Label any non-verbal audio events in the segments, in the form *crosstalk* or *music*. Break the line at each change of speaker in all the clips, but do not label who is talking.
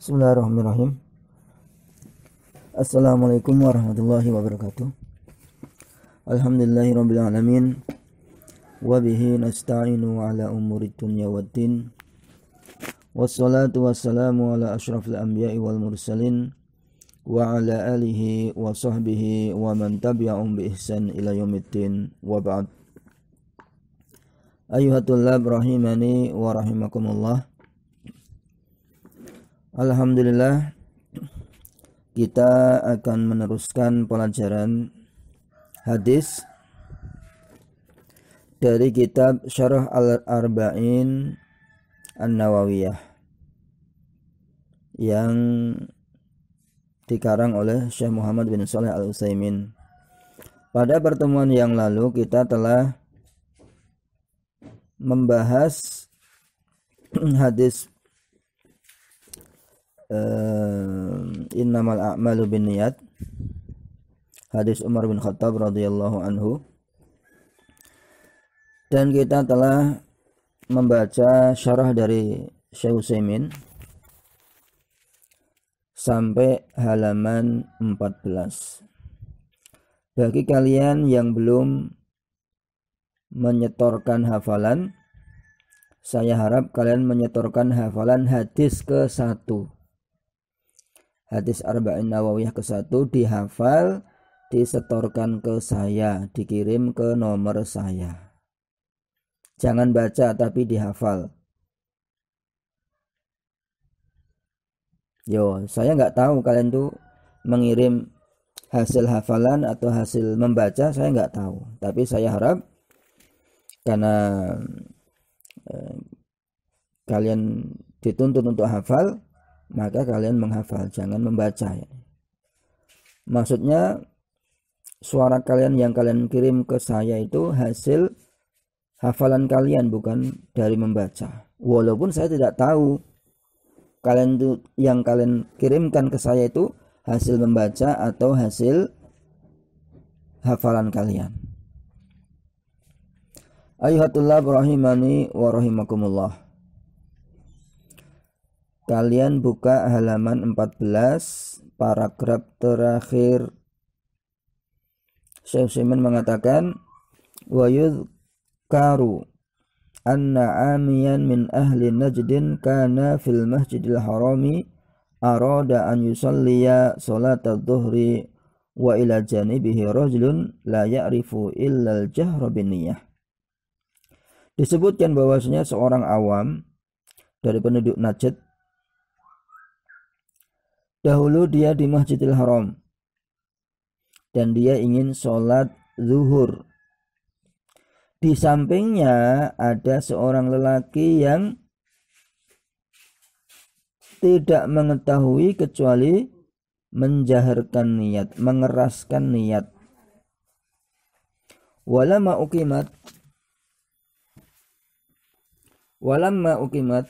بسم الله الرحمن الرحيم السلام عليكم ورحمة الله وبركاته الحمد لله رب العالمين وبه نستعين على أمور الدنيا والدين والصلاة والسلام على أشرف الأنبياء والمرسلين وعلى آله وصحبه ومن تبعهم بإحسان إلى يوم الدين وبعد أيها الطلاب رحمني ورحمكم الله Alhamdulillah kita akan meneruskan pelajaran hadis dari kitab Syarah Al-Arba'in An-Nawawiyah yang dikarang oleh Syekh Muhammad bin Saleh Al-Utsaimin. Pada pertemuan yang lalu kita telah membahas *clears throat* hadis uh, innamal a'malu niat hadis Umar bin Khattab radhiyallahu anhu dan kita telah membaca syarah dari Syekh Utsaimin sampai halaman 14 bagi kalian yang belum menyetorkan hafalan saya harap kalian menyetorkan hafalan hadis ke satu hadis arba'in nawawiyah ke satu dihafal disetorkan ke saya dikirim ke nomor saya jangan baca tapi dihafal yo saya nggak tahu kalian tuh mengirim hasil hafalan atau hasil membaca saya nggak tahu tapi saya harap karena eh, kalian dituntut untuk hafal maka kalian menghafal jangan membaca ya. maksudnya suara kalian yang kalian kirim ke saya itu hasil hafalan kalian bukan dari membaca walaupun saya tidak tahu kalian itu yang kalian kirimkan ke saya itu hasil membaca atau hasil hafalan kalian Ayuhatullah rahimani wa Kalian buka halaman 14 paragraf terakhir. Syekh Simen mengatakan wa yudhkaru anna amiyan min ahli najdin kana fil masjidil harami arada an yusalliya salat dhuhri wa ila janibihi rajulun la ya'rifu illa al-jahra niyyah disebutkan bahwasanya seorang awam dari penduduk Najd Dahulu dia di Masjidil Haram dan dia ingin sholat zuhur. Di sampingnya ada seorang lelaki yang tidak mengetahui kecuali menjaharkan niat, mengeraskan niat. Walamma ukimat Walamma ukimat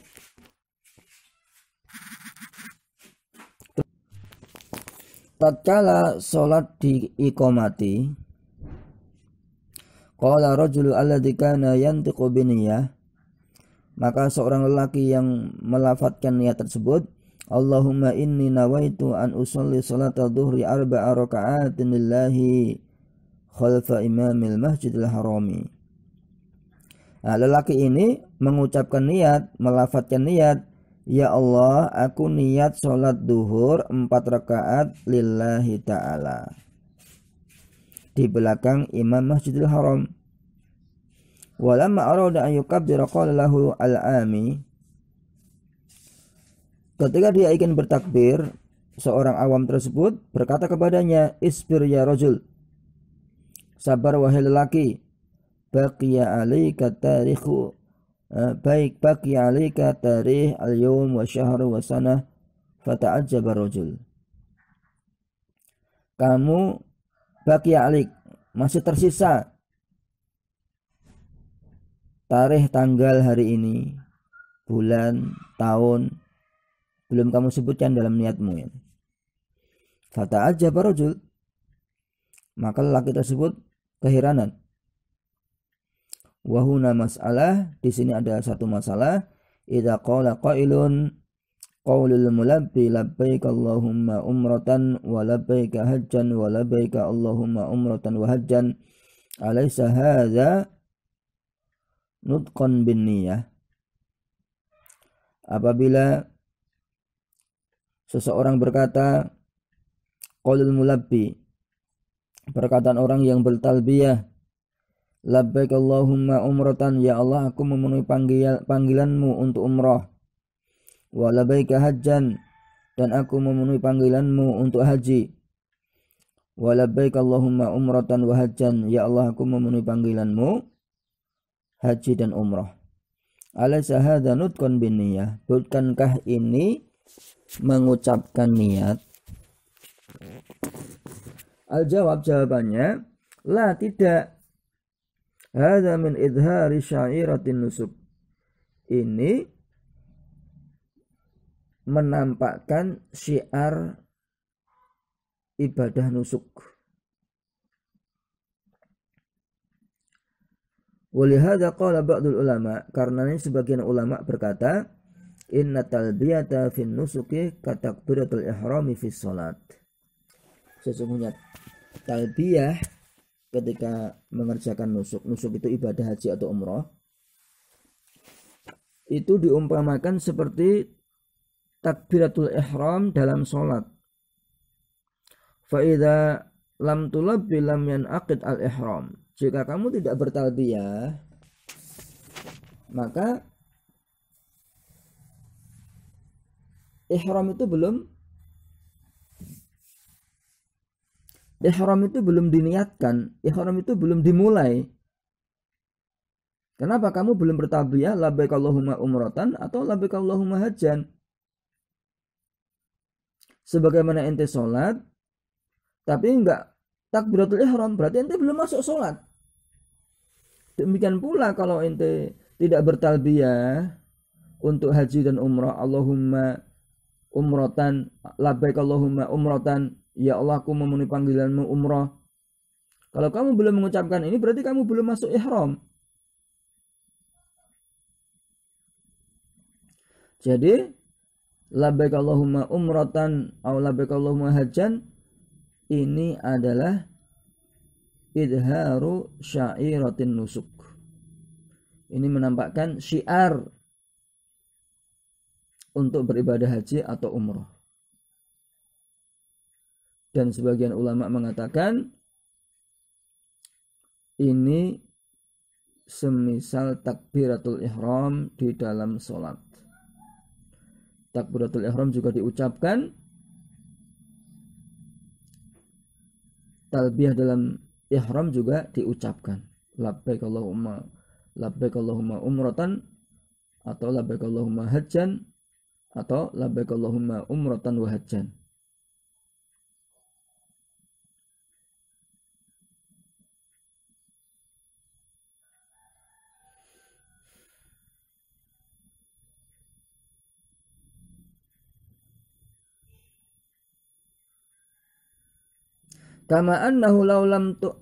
tatkala sholat di ikomati qala rajulu alladzi kana yantiqu biniyah maka seorang lelaki yang melafatkan niat tersebut Allahumma inni nawaitu an usalli salata dhuhri arba'a raka'atin lillahi khalfa imamil masjidil harami Nah, lelaki ini mengucapkan niat, melafatkan niat Ya Allah, aku niat sholat duhur empat rakaat lillahi ta'ala. Di belakang imam masjidil haram. Walamma arada ayyukab yukabbira lahu al-ami. Ketika dia ingin bertakbir, seorang awam tersebut berkata kepadanya, "Isbir ya rajul." Sabar wahai lelaki. Baqiya alaika tarikhu Eh, baik baki alika tarikh al-yawm wa syahr wa sanah fata'ajjaba rajul kamu bagi alik masih tersisa tarikh tanggal hari ini bulan tahun belum kamu sebutkan dalam niatmu ya. aja barojul maka laki tersebut keheranan Wahuna masalah, di sini ada satu masalah. Idza qala qailun qaulul mulabbi labbaik Allahumma umratan wa labbaik hajjan wa labbaik Allahumma umratan wa hajjan. Alaysa hadza nutqan bin niyah. Apabila seseorang berkata qaulul mulabbi perkataan orang yang bertalbiyah Labbaik Allahumma umratan ya Allah aku memenuhi panggil, panggilanmu untuk umrah. Wa labbaik hajjan dan aku memenuhi panggilanmu untuk haji. Wa labbaik Allahumma umratan wa hajjan ya Allah aku memenuhi panggilanmu haji dan umrah. Alaysa hadza nutqan bin niyah? Bukankah ini mengucapkan niat? Al jawab jawabannya la tidak Hada min idhari syairatin nusub. Ini menampakkan syiar ibadah nusuk. Walihada qala ba'dul ulama, karena ini sebagian ulama berkata, inna talbiyata fin nusuki katakbiratul ihrami fi salat. Sesungguhnya talbiyah ketika mengerjakan nusuk. Nusuk itu ibadah haji atau umroh. Itu diumpamakan seperti takbiratul ihram dalam sholat. faida lam tulab bilam yan akid al ihram. Jika kamu tidak bertalbiyah, maka ihram itu belum ihram ya, itu belum diniatkan, ihram ya, itu belum dimulai. Kenapa kamu belum bertabiah labbaik Allahumma umratan atau labbaik Allahumma hajan? Sebagaimana ente sholat, tapi enggak takbiratul ihram, berarti ente belum masuk sholat. Demikian pula kalau ente tidak bertalbiyah untuk haji dan umrah, Allahumma umrotan, labbaik Allahumma umrotan, Ya Allah aku memenuhi panggilanmu umroh. Kalau kamu belum mengucapkan ini berarti kamu belum masuk ihram. Jadi labbaik Allahumma umratan atau labbaik Allahumma hajan ini adalah idharu syairatin nusuk. Ini menampakkan syiar untuk beribadah haji atau umroh. Dan sebagian ulama mengatakan ini semisal takbiratul ihram di dalam sholat. Takbiratul ihram juga diucapkan talbiyah dalam ihram juga diucapkan labbaik Allahumma labbaik Allahumma umratan atau labbaik Allahumma hajjan atau labbaik Allahumma umratan wa hajjan Kama annahu laulam tu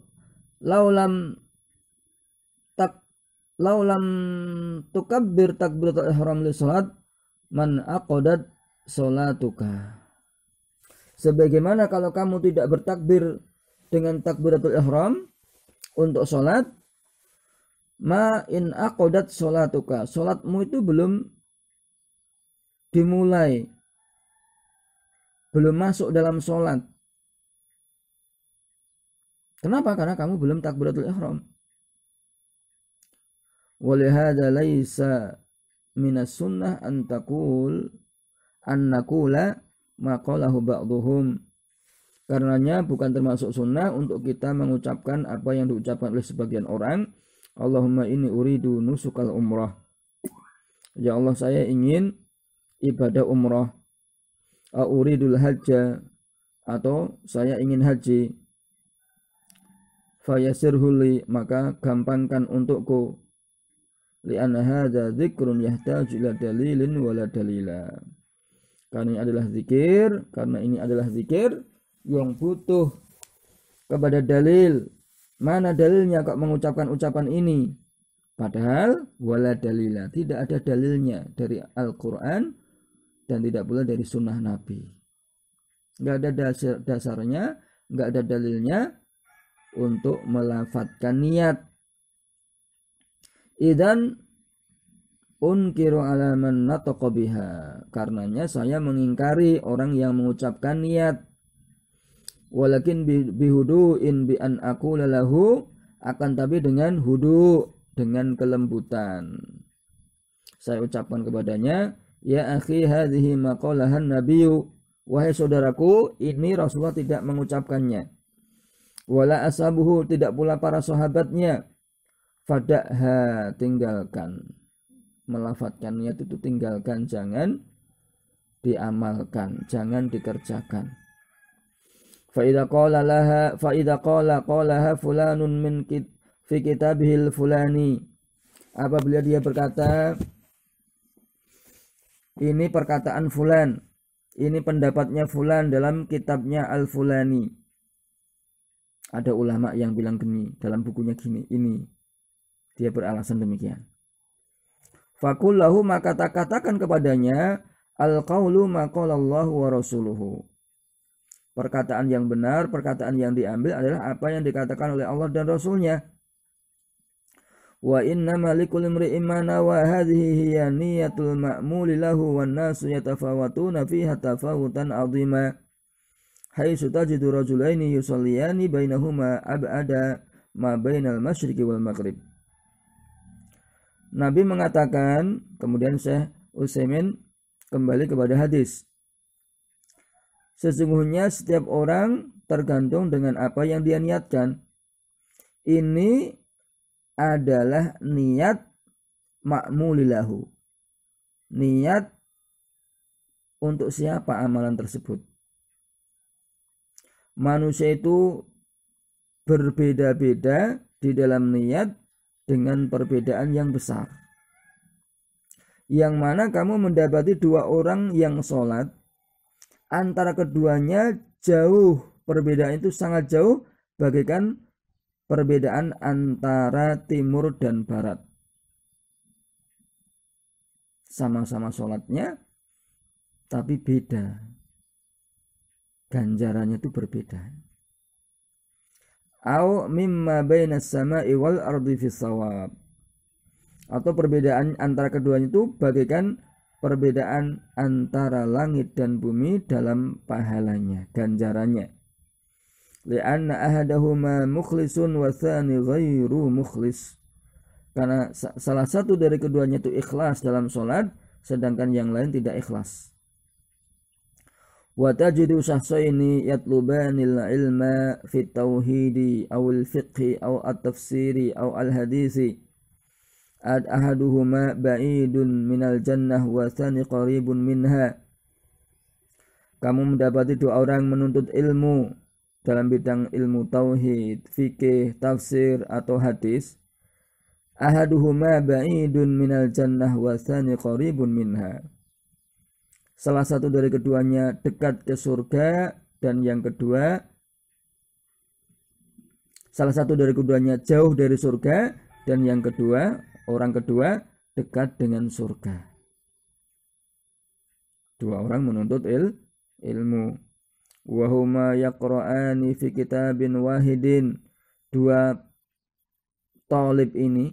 laulam tak laulam tukabbir takbiratul ihram li salat man aqadat salatuka. Sebagaimana kalau kamu tidak bertakbir dengan takbiratul ihram untuk salat ma in aqadat salatuka. Salatmu itu belum dimulai. Belum masuk dalam salat Kenapa? Karena kamu belum takbiratul ihram. Walihada laisa minas sunnah antakul annakula maqalahu ba'duhum. Karenanya bukan termasuk sunnah untuk kita mengucapkan apa yang diucapkan oleh sebagian orang. Allahumma ini uridu nusukal umrah. Ya Allah saya ingin ibadah umrah. Auridul hajjah atau saya ingin haji fayasirhuli maka gampangkan untukku li hadza dzikrun yahtaju ila dalilin wala karena ini adalah zikir karena ini adalah zikir yang butuh kepada dalil mana dalilnya kok mengucapkan ucapan ini padahal wala dalila tidak ada dalilnya dari Al-Qur'an dan tidak pula dari sunnah Nabi nggak ada dasar dasarnya nggak ada dalilnya untuk melafatkan niat. Idan unkiru ala man biha. Karenanya saya mengingkari orang yang mengucapkan niat. Walakin in bi an aku lalahu akan tapi dengan hudu dengan kelembutan. Saya ucapkan kepadanya, ya akhi hadhihi maqalahan nabiyyu. Wahai saudaraku, ini Rasulullah tidak mengucapkannya. Wala ashabuhu tidak pula para sahabatnya. Fadakha tinggalkan. Melafatkan niat itu tinggalkan. Jangan diamalkan. Jangan dikerjakan. idza qala laha idza qala qalaha fulanun min kit, fi kitabihil fulani. Apabila dia berkata ini perkataan fulan, ini pendapatnya fulan dalam kitabnya al-fulani. Ada ulama yang bilang gini dalam bukunya gini, ini dia beralasan demikian. Fakullahu maka katakan kepadanya al qaulu maqalallahu wa rasuluhu. Perkataan yang benar, perkataan yang diambil adalah apa yang dikatakan oleh Allah dan Rasulnya. Wa inna malikul imri'in ma nawa hadhihi hiya niyatul ma'muli lahu wan nasu yatafawatuna fiha tafawutan 'azima. Hai tajidu rajulaini yusalliyani bainahuma ab'ada ma bainal masyriki wal maghrib. Nabi mengatakan, kemudian Syekh Utsaimin kembali kepada hadis. Sesungguhnya setiap orang tergantung dengan apa yang dia niatkan. Ini adalah niat makmulilahu. Niat untuk siapa amalan tersebut manusia itu berbeda-beda di dalam niat dengan perbedaan yang besar. Yang mana kamu mendapati dua orang yang sholat, antara keduanya jauh perbedaan itu sangat jauh bagaikan perbedaan antara timur dan barat. Sama-sama sholatnya, tapi beda ganjarannya itu berbeda. Au mimma bainas sama'i wal ardi fi sawab. Atau perbedaan antara keduanya itu bagaikan perbedaan antara langit dan bumi dalam pahalanya, ganjarannya. Lianna ahadahuma mukhlisun wa thani ghairu mukhlis. Karena salah satu dari keduanya itu ikhlas dalam sholat, sedangkan yang lain tidak ikhlas wa tajidu يطلبان yatlubanil ilma التوحيد tauhidi aw al fiqhi aw at tafsiri aw al hadisi ad ahaduhuma ba'idun minal jannah wa qaribun minha kamu mendapati dua orang menuntut ilmu dalam bidang ilmu tauhid, fikih, tafsir atau hadis. Ahaduhuma ba'idun minal jannah wa tsani qaribun minha Salah satu dari keduanya dekat ke surga dan yang kedua salah satu dari keduanya jauh dari surga dan yang kedua orang kedua dekat dengan surga. Dua orang menuntut il, ilmu. Wahuma yaqra'ani fi kitabin wahidin. Dua talib ini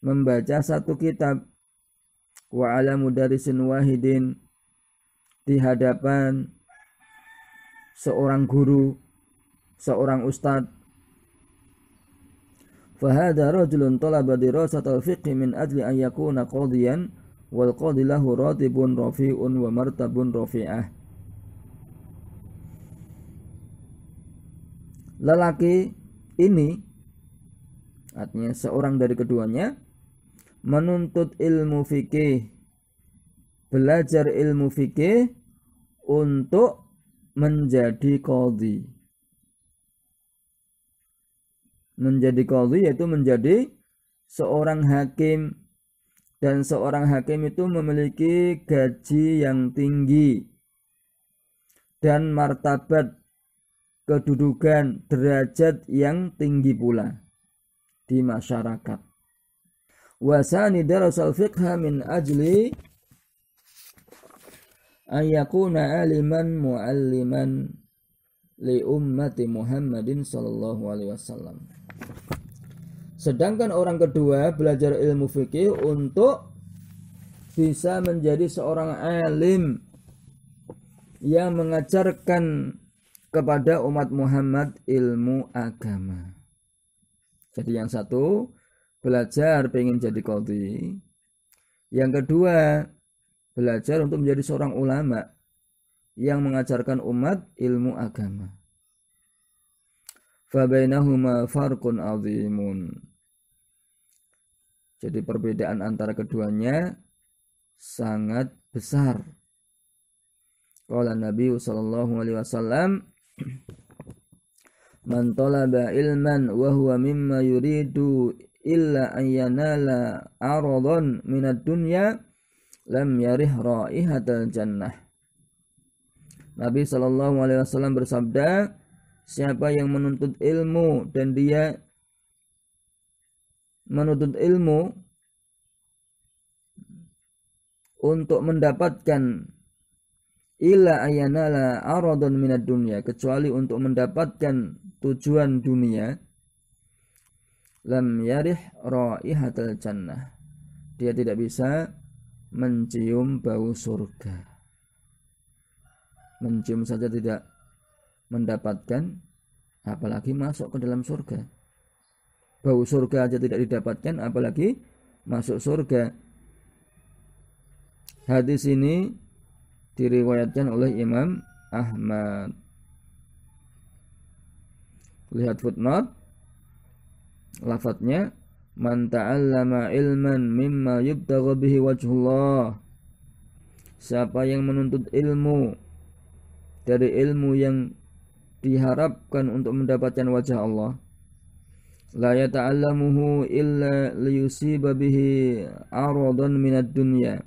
membaca satu kitab wa ala mudarisin wahidin di hadapan seorang guru, seorang ustadz. Fahada rajulun talaba dirasatal fiqhi min ajli an yakuna qadiyan wal qadi lahu ratibun rafi'un wa martabun rafi'ah. Lelaki ini artinya seorang dari keduanya menuntut ilmu fikih, belajar ilmu fikih untuk menjadi qadhi. Menjadi qadhi yaitu menjadi seorang hakim dan seorang hakim itu memiliki gaji yang tinggi dan martabat kedudukan derajat yang tinggi pula di masyarakat wasani darasal fiqha min ajli ayyakuna aliman mualliman li ummati Muhammadin sallallahu alaihi wasallam. Sedangkan orang kedua belajar ilmu fikih untuk bisa menjadi seorang alim yang mengajarkan kepada umat Muhammad ilmu agama. Jadi yang satu belajar pengen jadi kodi. Yang kedua, belajar untuk menjadi seorang ulama yang mengajarkan umat ilmu agama. Fabainahuma farkun azimun. Jadi perbedaan antara keduanya sangat besar. Qala Nabi sallallahu alaihi wasallam Man talaba ilman wa huwa mimma yuridu illa ayyanala aradon minat dunya lam yarih raihatal jannah. Nabi Shallallahu Alaihi Wasallam bersabda, siapa yang menuntut ilmu dan dia menuntut ilmu untuk mendapatkan ila ayanala aradun minad dunya kecuali untuk mendapatkan tujuan dunia lam yarih raihatal jannah. Dia tidak bisa mencium bau surga. Mencium saja tidak mendapatkan apalagi masuk ke dalam surga. Bau surga saja tidak didapatkan apalagi masuk surga. Hadis ini diriwayatkan oleh Imam Ahmad. Lihat footnote lafadznya man ta'allama ilman mimma yubtagu bihi wajhullah siapa yang menuntut ilmu dari ilmu yang diharapkan untuk mendapatkan wajah Allah la yata'allamuhu illa liyusiba bihi aradan minad dunya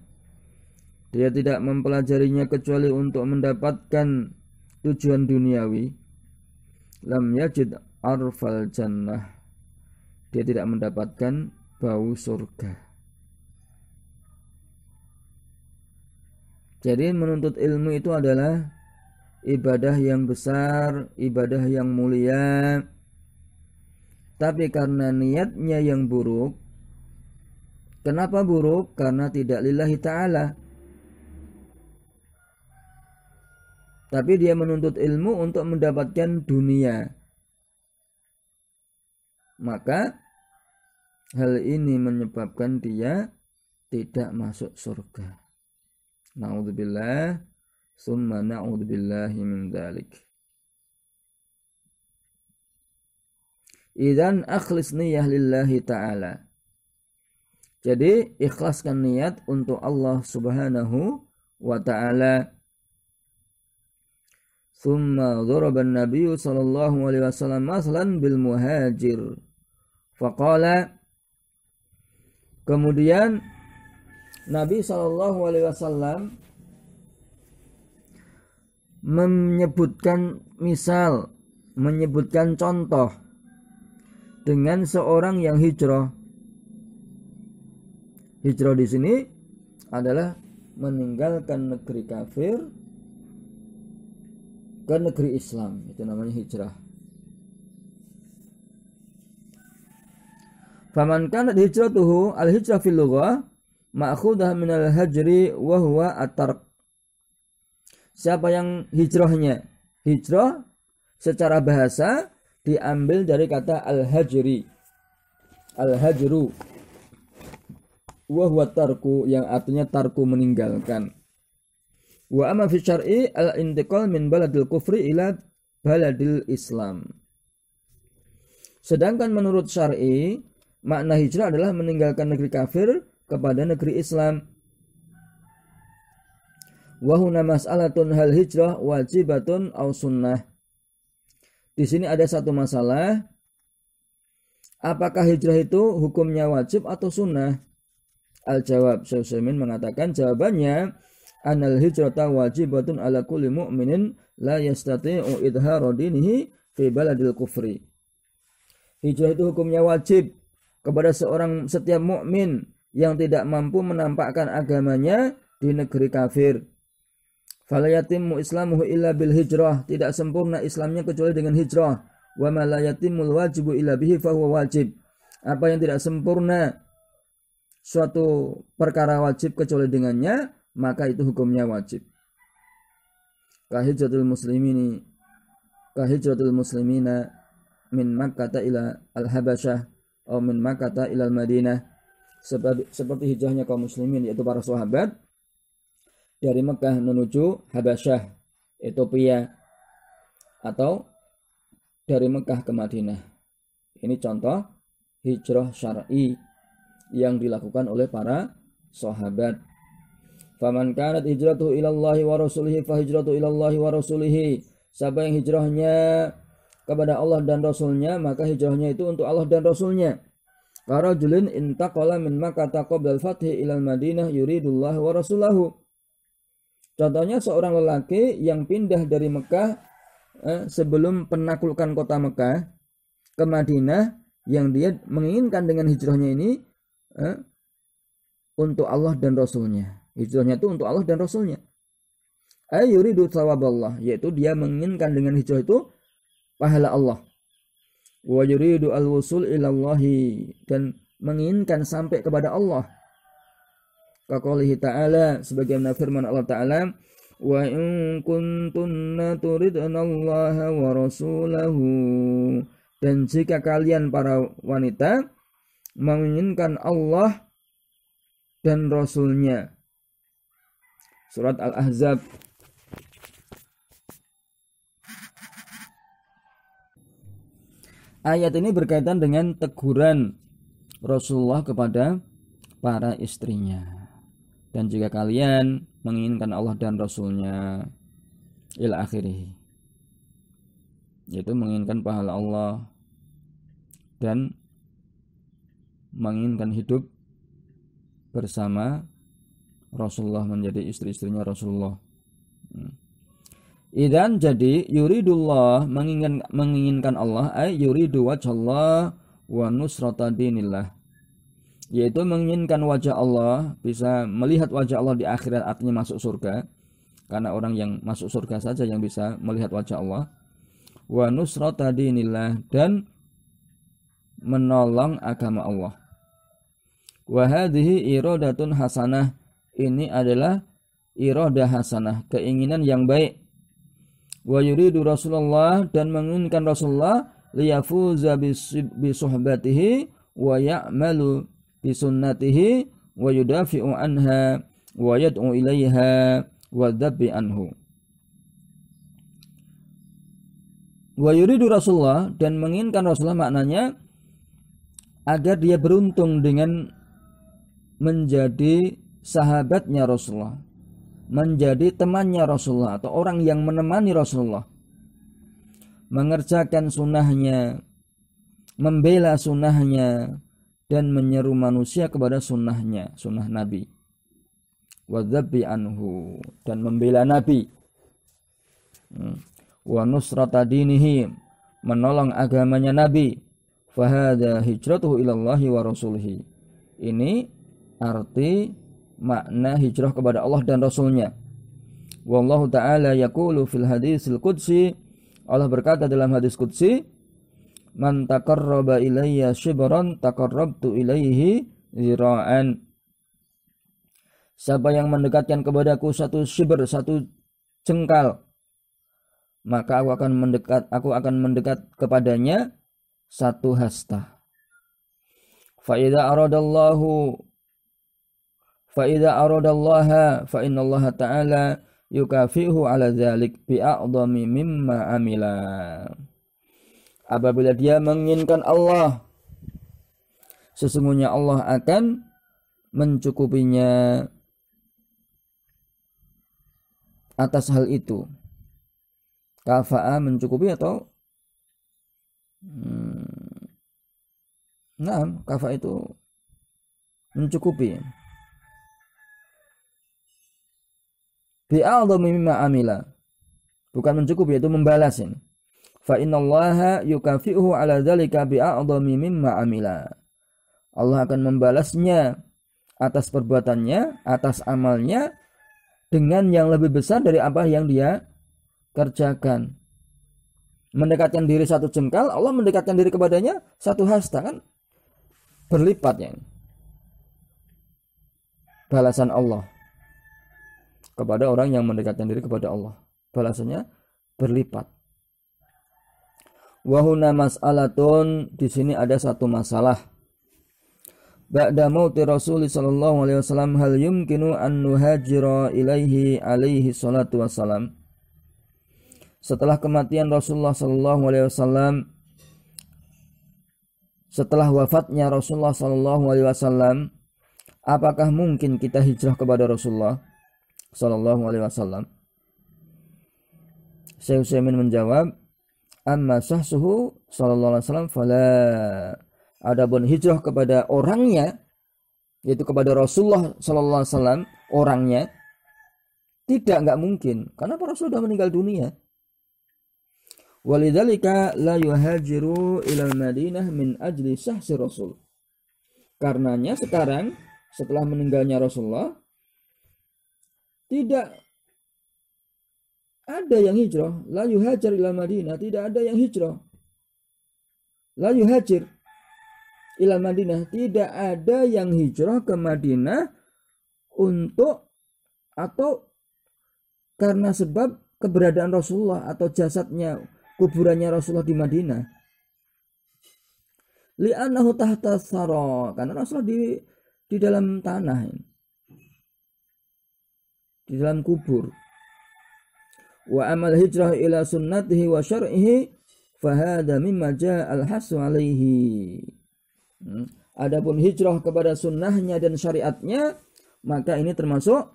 dia tidak mempelajarinya kecuali untuk mendapatkan tujuan duniawi lam yajid arfal jannah dia tidak mendapatkan bau surga. Jadi menuntut ilmu itu adalah ibadah yang besar, ibadah yang mulia. Tapi karena niatnya yang buruk, kenapa buruk? Karena tidak lillahi ta'ala. Tapi dia menuntut ilmu untuk mendapatkan dunia. Maka Hal ini menyebabkan dia tidak masuk surga. Naudzubillah, summa naudzubillahi min dzalik. Idan akhlis niyah lillahi ta'ala. Jadi ikhlaskan niat untuk Allah subhanahu wa ta'ala. Thumma dhuraban nabiyu sallallahu alaihi wasallam maslan bil muhajir. Faqala Kemudian Nabi Shallallahu Alaihi Wasallam menyebutkan misal, menyebutkan contoh dengan seorang yang hijrah. Hijrah di sini adalah meninggalkan negeri kafir ke negeri Islam. Itu namanya hijrah. Faman kanat hijratuhu al-hijrah fil lughah ma'khudah min al-hajri wa huwa at-tark. Siapa yang hijrahnya? Hijrah secara bahasa diambil dari kata al-hajri. Al-hajru wa huwa tarku yang artinya tarku meninggalkan. Wa amma fi syar'i al-intiqal min baladil kufri ila baladil Islam. Sedangkan menurut syar'i Makna hijrah adalah meninggalkan negeri kafir kepada negeri Islam. Wahuna mas'alatun hal hijrah wajibatun au sunnah. Di sini ada satu masalah. Apakah hijrah itu hukumnya wajib atau sunnah? Al-jawab Syaikhul mengatakan jawabannya anal hijrata wajibatun ala kulli mu'minin la yastati'u idharu dinihi fi baladil kufri. Hijrah itu hukumnya wajib kepada seorang setiap mukmin yang tidak mampu menampakkan agamanya di negeri kafir. mu islamuhu illa bil hijrah. Tidak sempurna Islamnya kecuali dengan hijrah. Wa ma la wajibu illa bihi fahuwa wajib. Apa yang tidak sempurna suatu perkara wajib kecuali dengannya, maka itu hukumnya wajib. Kahijratul muslimini kahijratul muslimina min Makkah ila al-Habasyah au min makata ilal Madinah seperti, seperti hijrahnya kaum muslimin yaitu para sahabat dari Mekah menuju Habasyah, Ethiopia atau dari Mekah ke Madinah. Ini contoh hijrah syar'i yang dilakukan oleh para sahabat. Faman kanat hijratuhu ilallahi wa rasulihi fa hijratu ilallahi wa rasulihi. Siapa yang hijrahnya kepada Allah dan Rasulnya maka hijrahnya itu untuk Allah dan Rasulnya Karajulin intaqala min Makkah al fatih ilal Madinah yuridullah wa rasulahu Contohnya seorang lelaki yang pindah dari Mekah eh, sebelum penaklukan kota Mekah ke Madinah yang dia menginginkan dengan hijrahnya ini eh, untuk Allah dan Rasulnya. Hijrahnya itu untuk Allah dan Rasulnya. Ayuridu sawaballah, yaitu dia menginginkan dengan hijrah itu pahala Allah. Wa yuridu al-wusul ilallahi dan menginginkan sampai kepada Allah. Kaqaulihi ta'ala sebagaimana firman Allah Ta'ala wa in kuntunna turidnallaha wa rasulahu dan jika kalian para wanita menginginkan Allah dan Rasulnya. Surat Al-Ahzab Ayat ini berkaitan dengan teguran Rasulullah kepada para istrinya. Dan jika kalian menginginkan Allah dan Rasulnya il akhirih yaitu menginginkan pahala Allah dan menginginkan hidup bersama Rasulullah menjadi istri-istrinya Rasulullah. Hmm. Idan jadi yuridullah menginginkan, menginginkan Allah ay yuridu wajhallah wa nusrata dinillah yaitu menginginkan wajah Allah bisa melihat wajah Allah di akhirat artinya masuk surga karena orang yang masuk surga saja yang bisa melihat wajah Allah wa nusrata dinillah dan menolong agama Allah wa hadhihi iradatun hasanah ini adalah iradah hasanah keinginan yang baik wa yuridu Rasulullah dan menginginkan Rasulullah liyafuza bisuhbatihi wa ya'malu bisunnatihi wa yudafi'u anha wa yad'u ilaiha wa dhabi anhu wa yuridu Rasulullah dan menginginkan Rasulullah maknanya agar dia beruntung dengan menjadi sahabatnya Rasulullah menjadi temannya Rasulullah atau orang yang menemani Rasulullah mengerjakan sunnahnya membela sunnahnya dan menyeru manusia kepada sunnahnya sunnah Nabi wadzabi anhu dan membela Nabi hmm. wa nusrata dinihim menolong agamanya Nabi fahada hijratuhu ilallahi wa rasulihi ini arti makna hijrah kepada Allah dan Rasulnya. Wallahu ta'ala yakulu fil hadisil kudsi. Allah berkata dalam hadis kudsi. Man takarraba ilayya shibran takarrabtu ilaihi zira'an. Siapa yang mendekatkan kepadaku satu shibr, satu cengkal maka aku akan mendekat aku akan mendekat kepadanya satu hasta. Fa aradallahu فإذا أراد الله فإن الله تعالى يكافئه على ذلك بأعظم مما mimma Apabila dia menginginkan Allah, sesungguhnya Allah akan mencukupinya atas hal itu. Kafa'a mencukupi atau hmm, Nah, kafa itu mencukupi. bi'adhami mimma amila. Bukan mencukupi yaitu membalas ini. Fa innallaha yukafi'uhu ala dzalika bi'adhami mimma amila. Allah akan membalasnya atas perbuatannya, atas amalnya dengan yang lebih besar dari apa yang dia kerjakan. Mendekatkan diri satu jengkal, Allah mendekatkan diri kepadanya satu hasta kan berlipatnya. Balasan Allah kepada orang yang mendekatkan diri kepada Allah. Balasannya berlipat. Wahuna mas'alatun di sini ada satu masalah. Ba'da mauti Rasul sallallahu alaihi wasallam hal yumkinu an nuhajira ilaihi alaihi salatu wasallam. Setelah kematian Rasulullah sallallahu alaihi wasallam setelah wafatnya Rasulullah sallallahu alaihi wasallam apakah mungkin kita hijrah kepada Rasulullah? Sallallahu Alaihi Wasallam. Syekh Utsaimin menjawab, "Amma suhu Sallallahu Alaihi Wasallam fala." Adapun hijrah kepada orangnya, yaitu kepada Rasulullah Sallallahu Alaihi Wasallam orangnya, tidak nggak mungkin karena para Rasul sudah meninggal dunia. Walidalika la yuhajiru ilal Madinah min ajli sahsi Rasul. Karenanya sekarang setelah meninggalnya Rasulullah, tidak ada yang hijrah la yuhajar ila Madinah tidak ada yang hijrah la yuhajir ila Madinah tidak ada yang hijrah ke Madinah untuk atau karena sebab keberadaan Rasulullah atau jasadnya kuburannya Rasulullah di Madinah li'annahu tahta saro karena Rasulullah di di dalam tanah ini di dalam kubur wa amal hijrah ila sunnatihi wa syar'ihi fahada mimma al hasu alaihi hmm. adapun hijrah kepada sunnahnya dan syariatnya maka ini termasuk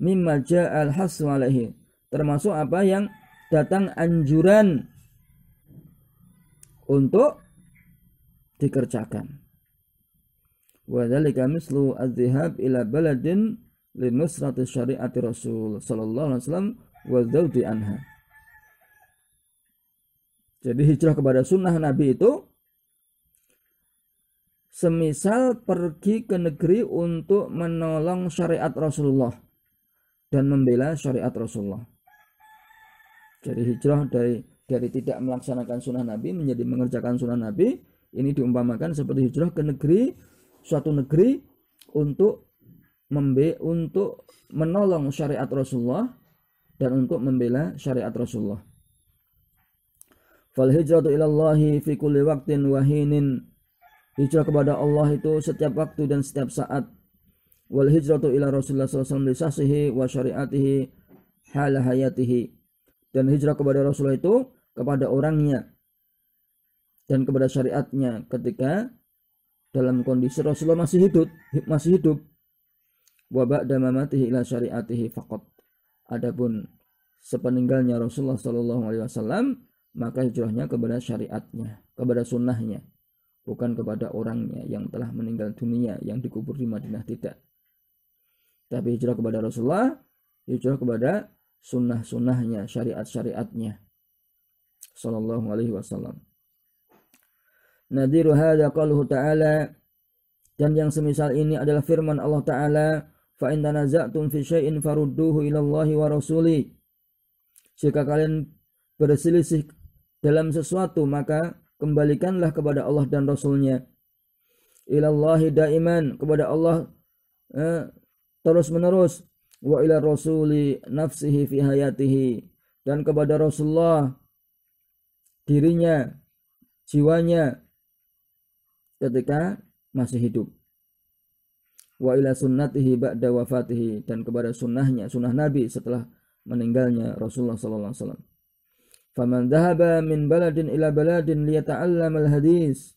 mimma al hasu alaihi termasuk apa yang datang anjuran untuk dikerjakan wa dzalika mislu ila baladin linusrati syariati Rasul sallallahu alaihi wasallam wa anha. Jadi hijrah kepada sunnah Nabi itu semisal pergi ke negeri untuk menolong syariat Rasulullah dan membela syariat Rasulullah. Jadi hijrah dari dari tidak melaksanakan sunnah Nabi menjadi mengerjakan sunnah Nabi ini diumpamakan seperti hijrah ke negeri suatu negeri untuk membe untuk menolong syariat Rasulullah dan untuk membela syariat Rasulullah. Fal hijratu ilallahi fi kulli waqtin wa hinin. Hijrah kepada Allah itu setiap waktu dan setiap saat. Wal hijratu ila Rasulullah sallallahu alaihi wasallam wa syariatihi hal hayatihi. Dan hijrah kepada Rasulullah itu kepada orangnya dan kepada syariatnya ketika dalam kondisi Rasulullah masih hidup, masih hidup wa ba'da mamatihi ila syariatihi faqat. Adapun sepeninggalnya Rasulullah Shallallahu alaihi wasallam maka hijrahnya kepada syariatnya, kepada sunnahnya, bukan kepada orangnya yang telah meninggal dunia yang dikubur di Madinah tidak. Tapi hijrah kepada Rasulullah, hijrah kepada sunnah-sunnahnya, syariat-syariatnya. Sallallahu alaihi wasallam. Nadiru hadza qaluhu ta'ala dan yang semisal ini adalah firman Allah Ta'ala fa in tanaza'tum fi syai'in farudduhu ila Allah wa rasuli jika kalian berselisih dalam sesuatu maka kembalikanlah kepada Allah dan Rasulnya ilallahi daiman kepada Allah eh, terus menerus wa ila rasuli nafsihi fi hayatihi dan kepada Rasulullah dirinya jiwanya ketika masih hidup wa ila sunnatihi ba'da wafatihi dan kepada sunnahnya sunnah Nabi setelah meninggalnya Rasulullah sallallahu alaihi wasallam. Faman dhahaba min baladin ila baladin liyata'allam al-hadis.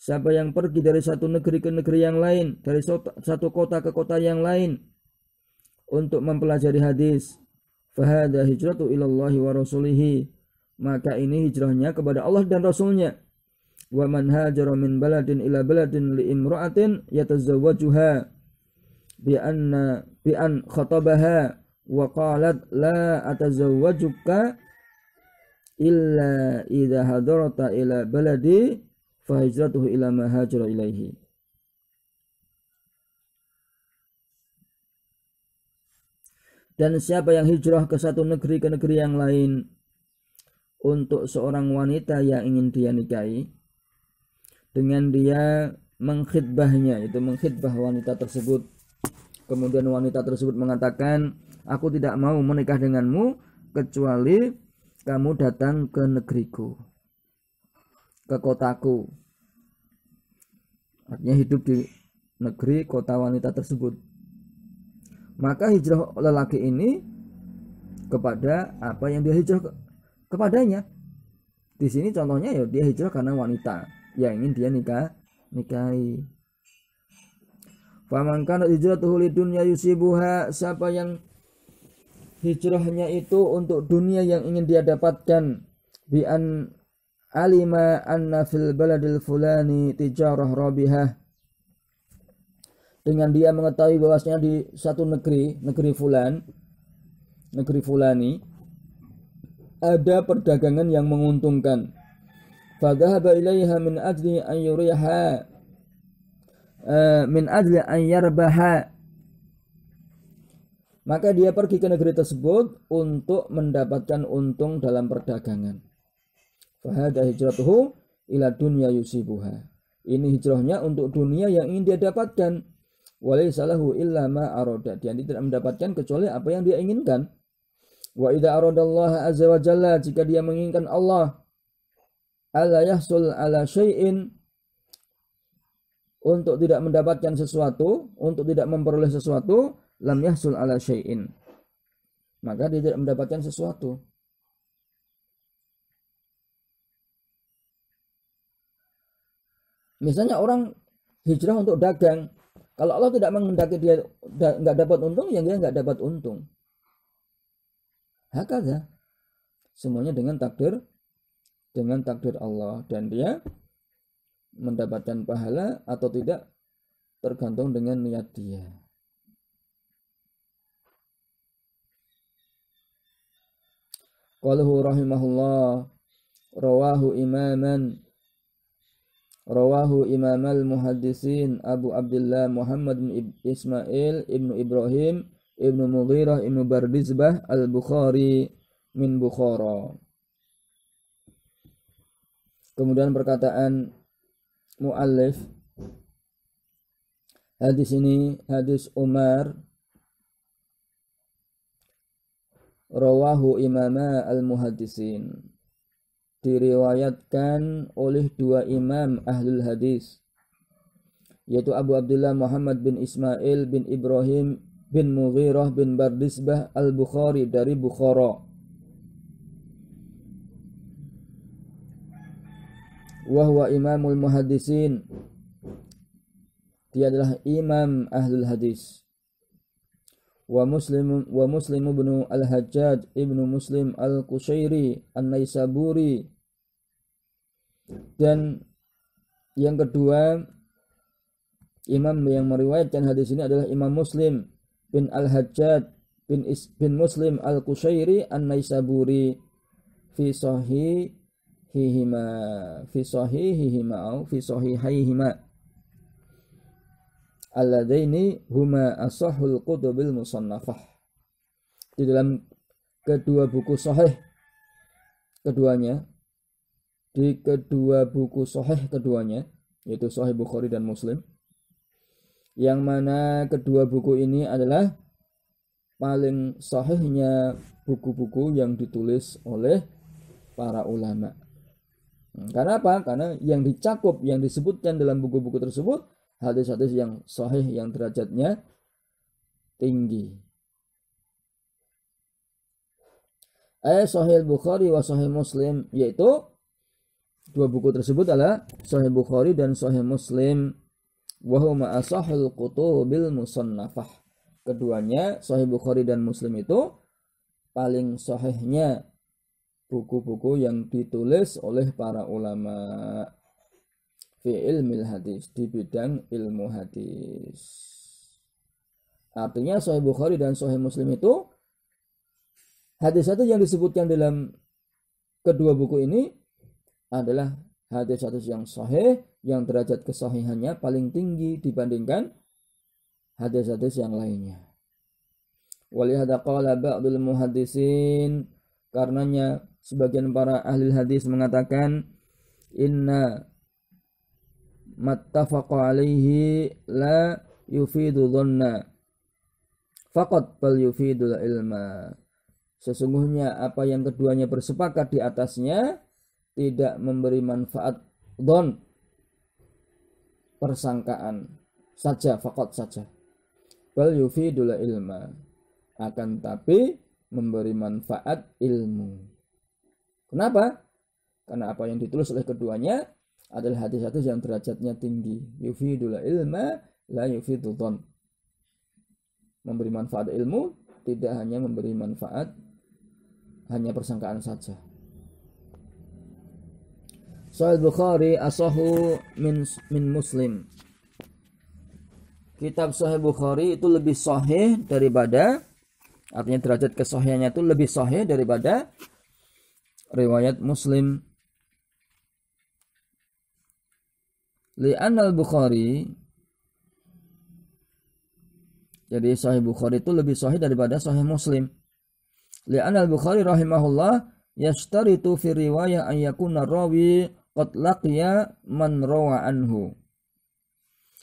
Siapa yang pergi dari satu negeri ke negeri yang lain, dari satu kota ke kota yang lain untuk mempelajari hadis, fahada hijratu ilallahi wa rasulihi. Maka ini hijrahnya kepada Allah dan Rasulnya wa man hajara min baladin ila baladin li imra'atin yatazawwajuha bi anna bi an khatabaha wa qalat la atazawwajuka illa idha hadarta ila baladi fa hijratuhu ila ma hajara ilaihi dan siapa yang hijrah ke satu negeri ke negeri yang lain untuk seorang wanita yang ingin dia nikahi dengan dia mengkhidbahnya itu mengkhidbah wanita tersebut kemudian wanita tersebut mengatakan aku tidak mau menikah denganmu kecuali kamu datang ke negeriku ke kotaku artinya hidup di negeri kota wanita tersebut maka hijrah lelaki ini kepada apa yang dia hijrah kepadanya di sini contohnya ya dia hijrah karena wanita yang ingin dia nikah nikahi faman kana hijratuhu dunia yusibuha siapa yang hijrahnya itu untuk dunia yang ingin dia dapatkan bi an alima anna fil baladil fulani tijarah rabihah dengan dia mengetahui bahwasanya di satu negeri negeri fulan negeri fulani ada perdagangan yang menguntungkan فذهب إليها من أجل أن يريها min أجل an yarbaha maka dia pergi ke negeri tersebut untuk mendapatkan untung dalam perdagangan fahada hijratuhu ila dunya yusibuha ini hijrahnya untuk dunia yang ingin dia dapatkan walaisalahu illa ma aroda dia tidak mendapatkan kecuali apa yang dia inginkan wa aroda Allah azza wa jalla jika dia menginginkan Allah ala yahsul ala syai'in untuk tidak mendapatkan sesuatu, untuk tidak memperoleh sesuatu, lam yahsul ala syai'in. Maka dia tidak mendapatkan sesuatu. Misalnya orang hijrah untuk dagang. Kalau Allah tidak mengendaki ya dia nggak dapat untung, yang dia nggak dapat untung. Hakaga. Semuanya dengan takdir dengan takdir Allah dan dia mendapatkan pahala atau tidak tergantung dengan niat dia. Qaluhu rahimahullah rawahu imaman rawahu imam al-muhaddisin Abu Abdullah Muhammad bin Ismail ibnu Ibrahim ibnu Mughirah ibnu Bardizbah al-Bukhari min Bukhara. Kemudian perkataan muallif hadis ini hadis Umar rawahu imama al-muhaddisin diriwayatkan oleh dua imam ahlul hadis yaitu Abu Abdullah Muhammad bin Ismail bin Ibrahim bin Mughirah bin Bardisbah al-Bukhari dari Bukhara wa huwa imamul muhaddisin dia adalah imam ahlul hadis wa muslim wa muslim ibnu al-hajjaj ibnu muslim al-kushairi an-naisaburi dan yang kedua imam yang meriwayatkan hadis ini adalah imam muslim bin al-hajjaj bin, Is bin muslim al-kushairi an-naisaburi fi sahih sahihihima fi sahihihima au fi sahihaihima alladaini huma asahul kutubil musannafah di dalam kedua buku sahih keduanya di kedua buku sahih keduanya yaitu sahih Bukhari dan Muslim yang mana kedua buku ini adalah paling sahihnya buku-buku yang ditulis oleh para ulama Hmm, karena apa? Karena yang dicakup, yang disebutkan dalam buku-buku tersebut hadis-hadis yang sahih yang derajatnya tinggi. Ayat sahih Bukhari wa sahih Muslim yaitu dua buku tersebut adalah sahih Bukhari dan sahih Muslim wa huma asahul kutubil musannafah. Keduanya sahih Bukhari dan Muslim itu paling sahihnya buku-buku yang ditulis oleh para ulama fi ilmil hadis di bidang ilmu hadis. Artinya Sahih Bukhari dan Sahih Muslim itu hadis satu yang disebutkan dalam kedua buku ini adalah hadis satu yang sahih yang derajat kesahihannya paling tinggi dibandingkan hadis-hadis yang lainnya. Walihada qala ba'dul muhadisin karenanya sebagian para ahli hadis mengatakan inna mattafaqa alaihi la yufidu dhanna faqat bal yufidu ilma sesungguhnya apa yang keduanya bersepakat di atasnya tidak memberi manfaat don persangkaan saja fakot saja bal yufidu ilma akan tapi memberi manfaat ilmu Kenapa? Karena apa yang ditulis oleh keduanya adalah hadis-hadis yang derajatnya tinggi. Yufidul ilma la yufidul Memberi manfaat ilmu tidak hanya memberi manfaat hanya persangkaan saja. Sahih Bukhari asahu min min Muslim. Kitab Sahih Bukhari itu lebih sahih daripada artinya derajat kesahihannya itu lebih sahih daripada riwayat Muslim Li'anna al-Bukhari Jadi sahih Bukhari itu lebih sahih daripada sahih Muslim. Li'anna al-Bukhari rahimahullah yashtaritu fi riwayah an rawi qad laqiya man rawa anhu.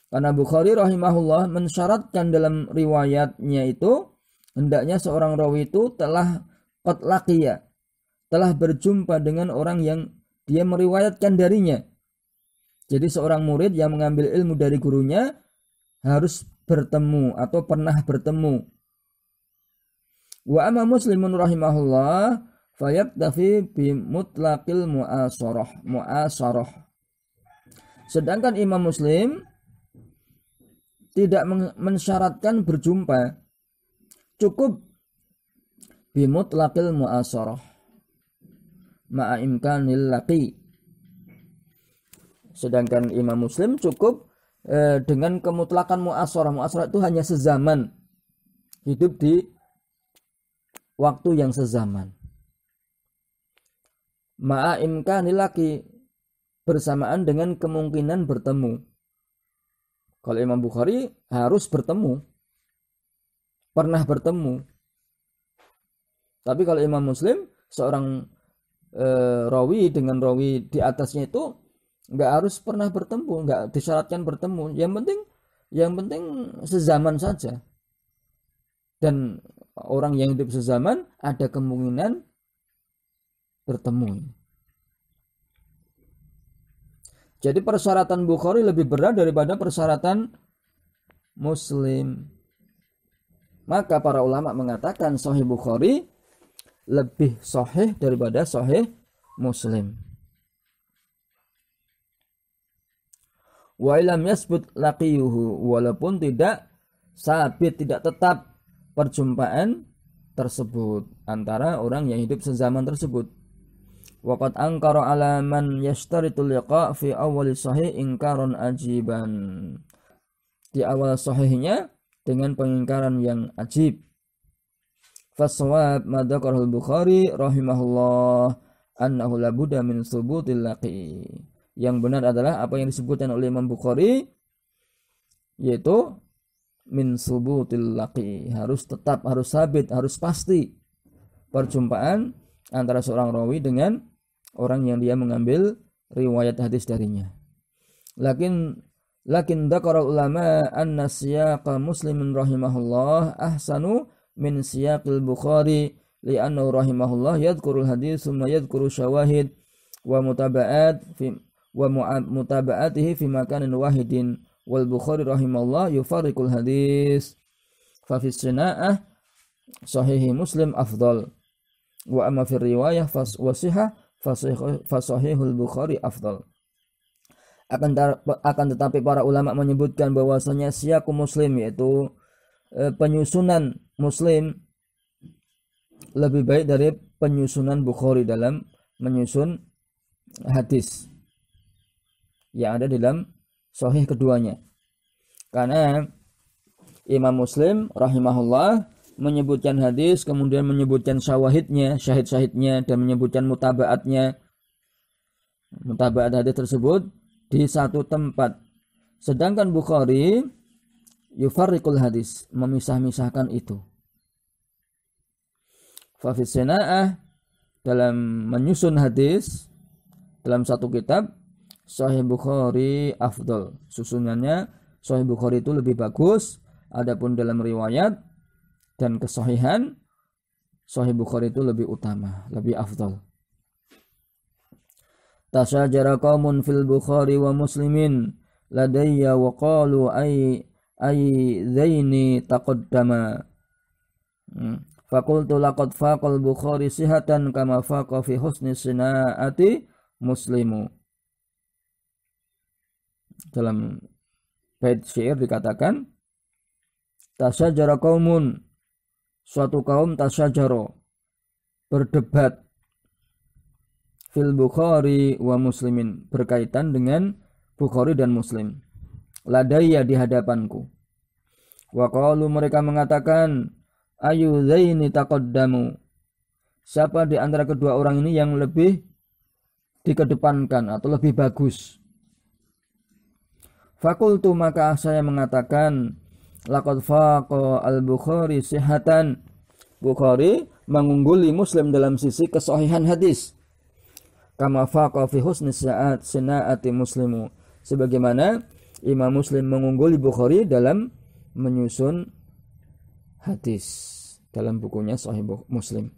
Karena Bukhari rahimahullah mensyaratkan dalam riwayatnya itu hendaknya seorang rawi itu telah qad telah berjumpa dengan orang yang dia meriwayatkan darinya. Jadi seorang murid yang mengambil ilmu dari gurunya harus bertemu atau pernah bertemu. Wa amma muslimun rahimahullah fayaktafi bi mutlaqil mu'asarah mu'asarah. Sedangkan Imam Muslim tidak mensyaratkan berjumpa. Cukup bi mutlaqil mu'asarah ma'a imkanil sedangkan Imam Muslim cukup eh, dengan kemutlakan mu'asara. Mu'asara itu hanya sezaman hidup di waktu yang sezaman ma'a imkanil laki bersamaan dengan kemungkinan bertemu kalau Imam Bukhari harus bertemu pernah bertemu tapi kalau Imam Muslim seorang e, rawi dengan rawi di atasnya itu nggak harus pernah bertemu, nggak disyaratkan bertemu. Yang penting yang penting sezaman saja. Dan orang yang hidup sezaman ada kemungkinan bertemu. Jadi persyaratan Bukhari lebih berat daripada persyaratan Muslim. Maka para ulama mengatakan Sahih Bukhari lebih sahih daripada sahih Muslim. Wa ilam yasbut laqiyuhu walaupun tidak sabit tidak tetap perjumpaan tersebut antara orang yang hidup sezaman tersebut. Waqad angkara ala man yashtaritul liqa fi awal sahih ingkaron ajiban. Di awal sahihnya dengan pengingkaran yang ajib Faswab madzakarul Bukhari rahimahullah annahu labuda min subutil laqi. Yang benar adalah apa yang disebutkan oleh Imam Bukhari yaitu min subutil laqi. Harus tetap, harus sabit, harus pasti perjumpaan antara seorang rawi dengan orang yang dia mengambil riwayat hadis darinya. Lakin lakin Dakar ulama anna siyaqa muslimin rahimahullah ahsanu min siyaqil Bukhari li'annahu rahimahullah yadhkurul hadis summa yadhkuru syawahid wa mutaba'at fi wa mutaba'atihi fi makanin wahidin wal Bukhari rahimahullah yufarriqul hadis fa fi sina'ah sahihi Muslim afdal wa amma fi riwayah fas wasihah fasahihul Bukhari afdal akan akan tetapi para ulama menyebutkan bahwasanya siaku muslim yaitu Eh, penyusunan Muslim lebih baik dari penyusunan Bukhari dalam menyusun hadis yang ada dalam sahih keduanya. Karena Imam Muslim rahimahullah menyebutkan hadis kemudian menyebutkan syawahidnya, syahid-syahidnya dan menyebutkan mutabaatnya. Mutabaat hadis tersebut di satu tempat. Sedangkan Bukhari yufarriqul hadis memisah-misahkan itu Fafis sena'ah dalam menyusun hadis dalam satu kitab Sahih Bukhari afdol susunannya Sahih Bukhari itu lebih bagus adapun dalam riwayat dan kesahihan Sahih Bukhari itu lebih utama lebih afdol Tasajara qaumun fil Bukhari wa Muslimin ladayya wa qalu ay ay zaini taqaddama dama. Hmm. Fakultu laqad faqal Bukhari sihatan kama faqa fi husni sinaati muslimu. Dalam bait syair dikatakan tasajara kaumun suatu kaum tasajaro berdebat fil Bukhari wa muslimin berkaitan dengan Bukhari dan Muslim ladaya di hadapanku. Wa mereka mengatakan ayu zaini takodamu. Siapa di antara kedua orang ini yang lebih dikedepankan atau lebih bagus? Fakultu maka saya mengatakan lakot fakoh al-Bukhari sehatan Bukhari mengungguli Muslim dalam sisi kesohihan hadis. Kama faqa fi husni sa'at sina'ati muslimu. Sebagaimana Imam Muslim mengungguli Bukhari dalam menyusun hadis dalam bukunya Sahih Muslim.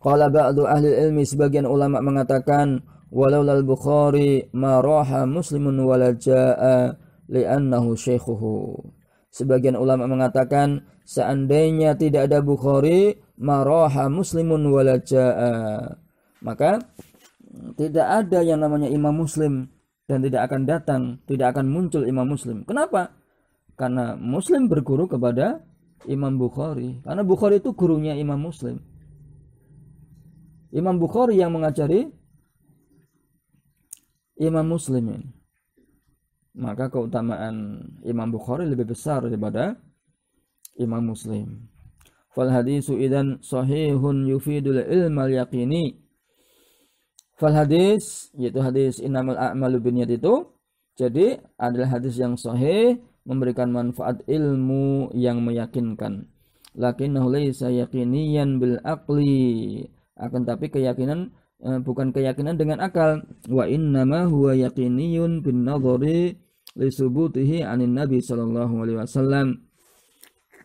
Qala ba'du ahli ilmi sebagian ulama mengatakan walau lal Bukhari ma raha muslimun wala jaa li'annahu syekhuhu. Sebagian ulama mengatakan seandainya tidak ada Bukhari ma raha muslimun wala jaa. Maka tidak ada yang namanya Imam Muslim dan tidak akan datang, tidak akan muncul Imam Muslim. Kenapa? Karena Muslim berguru kepada Imam Bukhari. Karena Bukhari itu gurunya Imam Muslim. Imam Bukhari yang mengajari Imam Muslim Maka keutamaan Imam Bukhari lebih besar daripada Imam Muslim. Fal hadisu idan sahihun yufidul ilmal yaqini Fal hadis yaitu hadis innamal a'malu binniyat itu jadi adalah hadis yang sahih memberikan manfaat ilmu yang meyakinkan. Lakinnahu laysa yaqiniyan bil aqli. Akan tapi keyakinan eh, bukan keyakinan dengan akal. Wa innama huwa yaqiniyun bin nadhari li subutihi anin nabi sallallahu alaihi wasallam.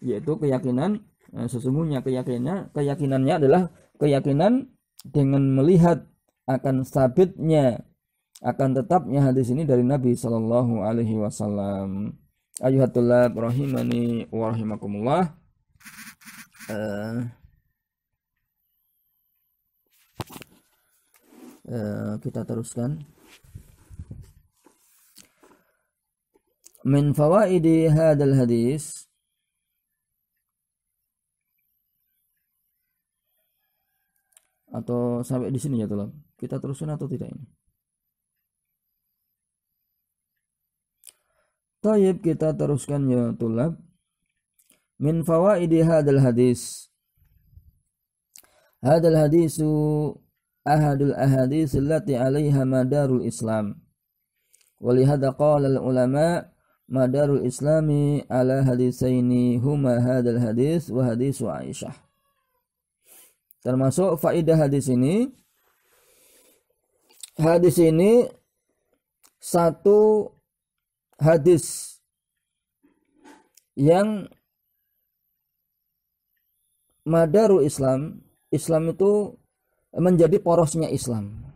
Yaitu keyakinan eh, sesungguhnya keyakinannya keyakinannya adalah keyakinan dengan melihat akan sabitnya akan tetapnya hadis ini dari Nabi Shallallahu Alaihi Wasallam. Ayuhatullah rahimani warahimakumullah. Uh, eh, uh, eh, kita teruskan. Min fawaidi hadal hadis atau sampai di sini ya tolong. Kita terusin atau tidak ini? Tayyib kita teruskan ya tulab. Min fawaidi hadal hadis. Hadal hadisu ahadul ahadis allati alaiha madarul islam. Walihada qala ulama madarul islami ala hadisaini huma hadal hadis wa hadisu Aisyah. Termasuk faidah hadis ini hadis ini satu hadis yang madaru Islam, Islam itu menjadi porosnya Islam.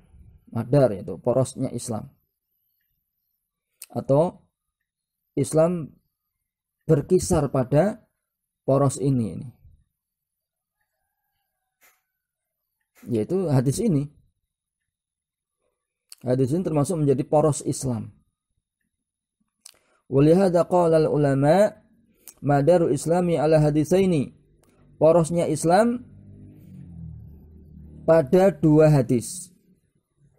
Madar itu porosnya Islam. Atau Islam berkisar pada poros ini. Yaitu hadis ini. Hadis ini termasuk menjadi poros Islam. Walihada qala ulama madaru islami ala hadisaini. Porosnya Islam pada dua hadis.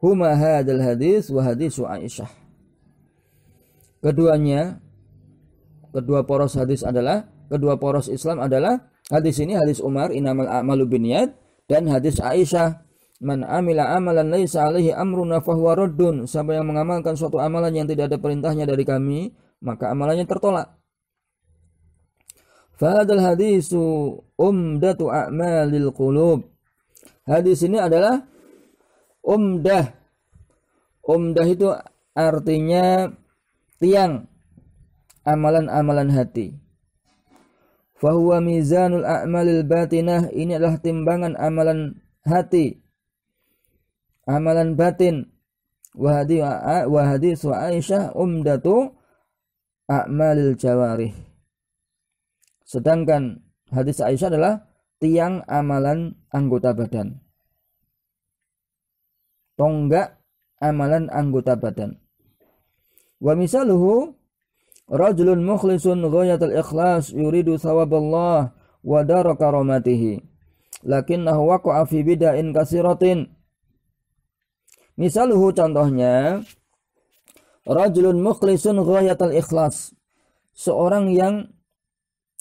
Huma hadal hadis wa hadisu Aisyah. Keduanya kedua poros hadis adalah kedua poros Islam adalah hadis ini hadis Umar inamal a'malu binniyat dan hadis Aisyah Man amila amalan laisa alaihi amruna fahuwa raddun. Siapa yang mengamalkan suatu amalan yang tidak ada perintahnya dari kami, maka amalannya tertolak. Fahadal hadisu umdatu a'malil qulub. Hadis ini adalah umdah. Umdah itu artinya tiang amalan-amalan hati. Fahuwa mizanul a'malil batinah. Ini adalah timbangan amalan hati amalan batin wahdi wahdi wa Aisyah umdatu a'malil jawarih sedangkan hadis Aisyah adalah tiang amalan anggota badan tonggak amalan anggota badan wa misaluhu rajulun mukhlisun ghayatul ikhlas yuridu thawaballah wa daraka ramatihi lakinnahu waqa'a fi bid'ain kasiratin Misaluhu contohnya rajulun mukhlisun ghayatal ikhlas. Seorang yang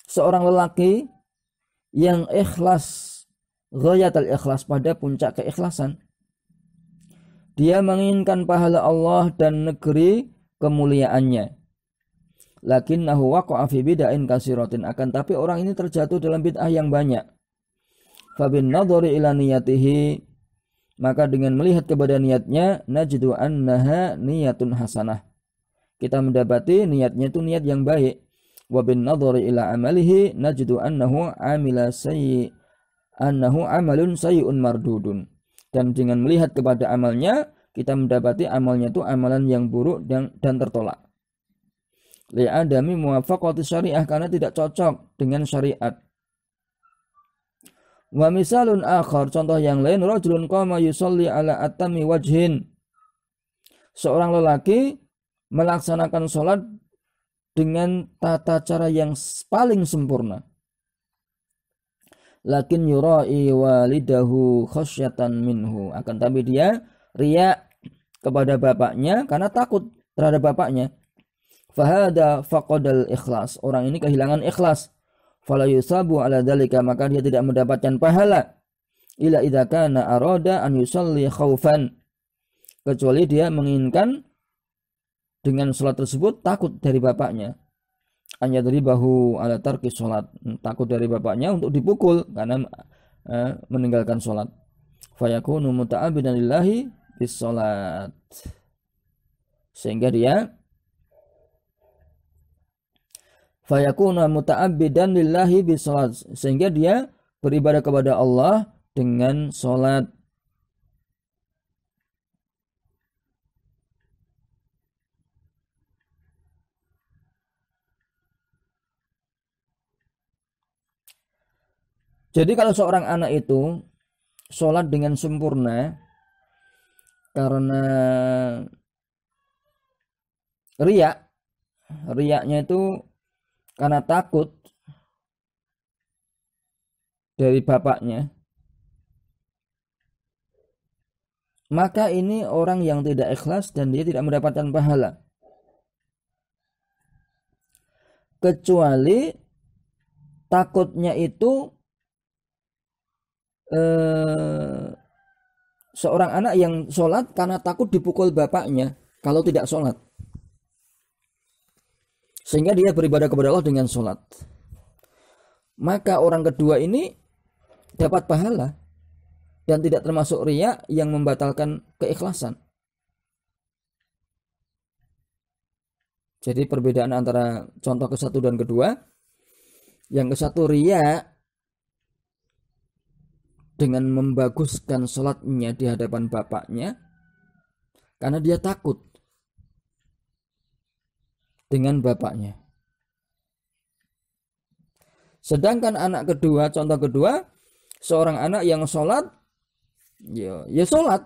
seorang lelaki yang ikhlas ghayatal ikhlas pada puncak keikhlasan. Dia menginginkan pahala Allah dan negeri kemuliaannya. Lakinnahu waqa'a fi bid'ain kasirotin akan tapi orang ini terjatuh dalam bid'ah yang banyak. Fabin nadhari ila niyatihi maka dengan melihat kepada niatnya najdu annaha niyatun hasanah kita mendapati niatnya itu niat yang baik wa bin nadhari ila amalihi najdu annahu amila sayyi annahu amalun sayyun mardudun dan dengan melihat kepada amalnya kita mendapati amalnya itu amalan yang buruk dan, dan tertolak li'adami muwafaqati syariah karena tidak cocok dengan syariat Wa misalun akhar, contoh yang lain, rajulun qama yusalli ala atami wajhin. Seorang lelaki melaksanakan sholat dengan tata cara yang paling sempurna. Lakin yura'i walidahu khasyatan minhu. Akan tapi dia riak kepada bapaknya karena takut terhadap bapaknya. Fahada faqadal ikhlas. Orang ini kehilangan ikhlas fala yusabu ala dzalika maka dia tidak mendapatkan pahala ila idza kana arada an yusalli khaufan kecuali dia menginginkan dengan sholat tersebut takut dari bapaknya hanya dari bahu ala tarki sholat takut dari bapaknya untuk dipukul karena eh, meninggalkan sholat fayakunu muta'abidan lillahi bis sholat sehingga dia fayakuna muta'abbidan lillahi bisalat sehingga dia beribadah kepada Allah dengan salat Jadi kalau seorang anak itu sholat dengan sempurna karena riak, riaknya itu karena takut dari bapaknya maka ini orang yang tidak ikhlas dan dia tidak mendapatkan pahala kecuali takutnya itu eh, seorang anak yang sholat karena takut dipukul bapaknya kalau tidak sholat sehingga dia beribadah kepada Allah dengan sholat. Maka orang kedua ini dapat pahala dan tidak termasuk ria yang membatalkan keikhlasan. Jadi perbedaan antara contoh ke satu dan kedua, yang ke satu ria dengan membaguskan sholatnya di hadapan bapaknya, karena dia takut dengan bapaknya. Sedangkan anak kedua, contoh kedua, seorang anak yang sholat, ya, ya sholat,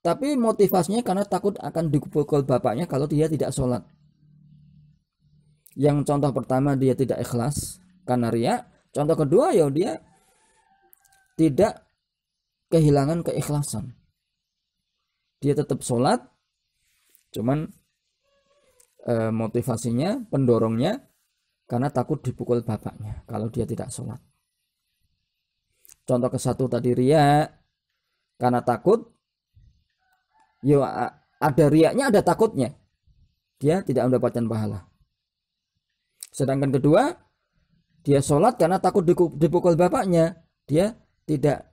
tapi motivasinya karena takut akan dipukul bapaknya kalau dia tidak sholat. Yang contoh pertama dia tidak ikhlas karena ria. Contoh kedua ya dia tidak kehilangan keikhlasan. Dia tetap sholat, cuman Eh, motivasinya, pendorongnya karena takut dipukul bapaknya kalau dia tidak sholat. Contoh ke satu tadi ria karena takut, yo ada riaknya ada takutnya, dia tidak mendapatkan pahala. Sedangkan kedua, dia sholat karena takut dipukul bapaknya, dia tidak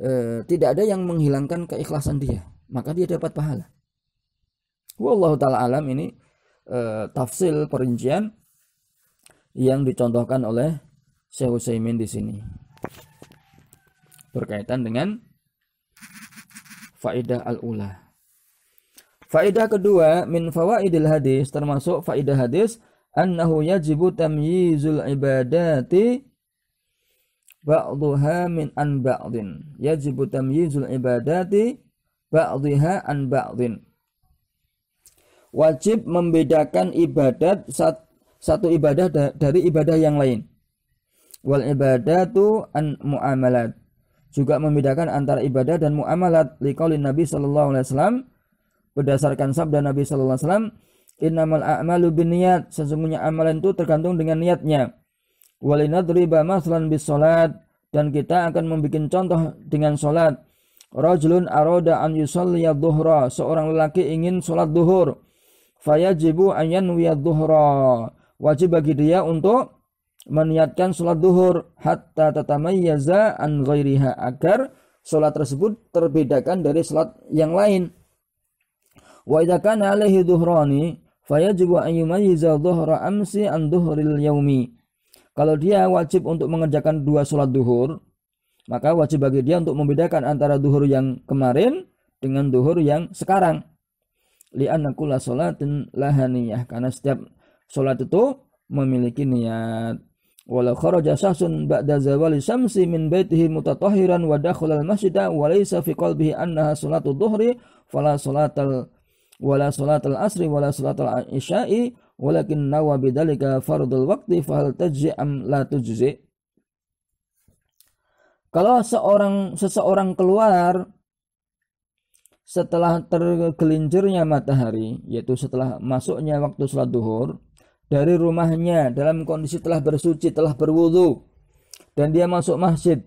e, tidak ada yang menghilangkan keikhlasan dia, maka dia dapat pahala. Wallahu taala alam ini Eh, tafsil perincian yang dicontohkan oleh Syekh Utsaimin di sini berkaitan dengan faidah al-ula. Faidah kedua min fawaidil hadis termasuk faidah hadis annahu yajibu tamyizul ibadati ba'dhuha min an ba'din. Yajibu tamyizul ibadati ba'daha an ba'din wajib membedakan ibadat satu ibadah dari ibadah yang lain. Wal ibadatu an muamalat. Juga membedakan antara ibadah dan muamalat liqaulin Nabi sallallahu alaihi wasallam berdasarkan sabda Nabi sallallahu alaihi wasallam innamal a'malu binniyat sesungguhnya amalan itu tergantung dengan niatnya. Walinadriba maslan bis salat dan kita akan membuat contoh dengan salat. Rajulun aroda an adh dhuhra. Seorang lelaki ingin solat duhur fayajibu ayan duhra. Wajib bagi dia untuk meniatkan sholat duhur hatta tatamayyaza an ghairiha agar sholat tersebut terbedakan dari sholat yang lain. Wa idza kana alaihi duhrani fayajibu an yumayyiza dhuhra amsi an dhuhril yaumi. Kalau dia wajib untuk mengerjakan dua sholat duhur, maka wajib bagi dia untuk membedakan antara duhur yang kemarin dengan duhur yang sekarang li'anna kula solatin laha karena setiap solat itu memiliki niat walau kharaja sahsun ba'da zawali syamsi min baitihi mutatahhiran wa dakhala al-masjida wa laysa fi qalbihi annaha salatu dhuhri fala salatal wala salatal asri wala salatal isya'i walakin nawa bidzalika fardul waqti fahal tajzi am la tujzi kalau seorang seseorang keluar setelah tergelincirnya matahari, yaitu setelah masuknya waktu sholat duhur, dari rumahnya dalam kondisi telah bersuci, telah berwudu, dan dia masuk masjid.